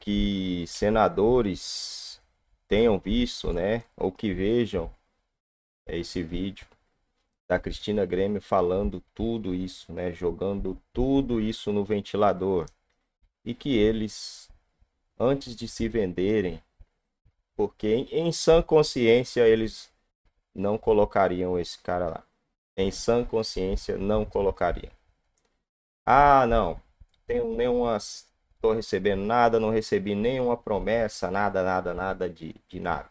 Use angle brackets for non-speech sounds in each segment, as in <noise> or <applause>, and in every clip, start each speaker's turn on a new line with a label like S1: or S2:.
S1: que senadores tenham visto, né, ou que vejam é, esse vídeo da Cristina Grêmio falando tudo isso, né, jogando tudo isso no ventilador e que eles antes de se venderem, porque em, em sã consciência eles não colocariam esse cara lá. Em sã consciência não colocariam. Ah, não, tenho nenhuma estou recebendo nada, não recebi nenhuma promessa, nada, nada, nada de, de nada.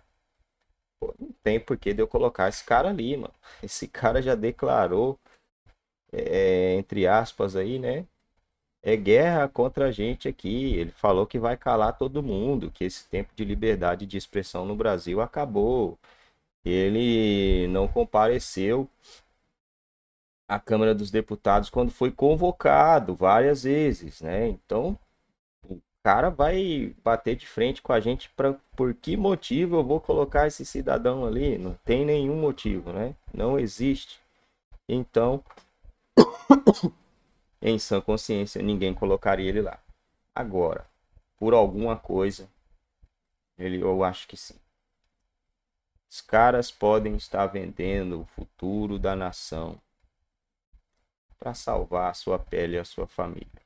S1: Pô, não tem porquê de eu colocar esse cara ali, mano. <laughs> Esse cara já declarou, é, entre aspas aí, né? É guerra contra a gente aqui. Ele falou que vai calar todo mundo, que esse tempo de liberdade de expressão no Brasil acabou. Ele não compareceu à Câmara dos Deputados quando foi convocado várias vezes, né? Então cara vai bater de frente com a gente para por que motivo eu vou colocar esse cidadão ali? Não tem nenhum motivo, né? Não existe. Então, <coughs> em sã consciência, ninguém colocaria ele lá. Agora, por alguma coisa, ele eu acho que sim. Os caras podem estar vendendo o futuro da nação para salvar a sua pele e a sua família.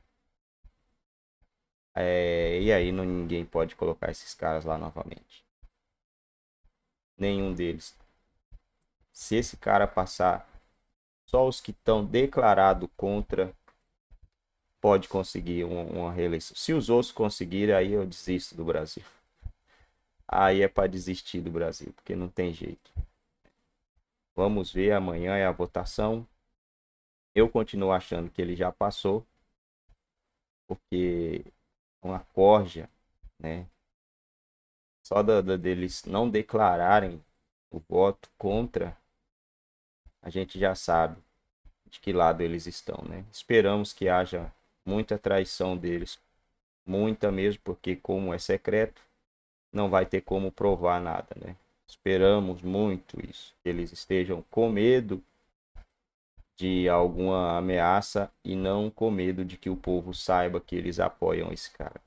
S1: É, e aí não, ninguém pode colocar esses caras lá novamente. Nenhum deles. Se esse cara passar, só os que estão declarado contra pode conseguir uma, uma reeleição. Se os outros conseguirem, aí eu desisto do Brasil. Aí é para desistir do Brasil, porque não tem jeito. Vamos ver, amanhã é a votação. Eu continuo achando que ele já passou, porque com a corja, né? Só da, da, deles não declararem o voto contra, a gente já sabe de que lado eles estão, né? Esperamos que haja muita traição deles, muita mesmo, porque como é secreto, não vai ter como provar nada, né? Esperamos muito isso, que eles estejam com medo de alguma ameaça e não com medo de que o povo saiba que eles apoiam esse cara.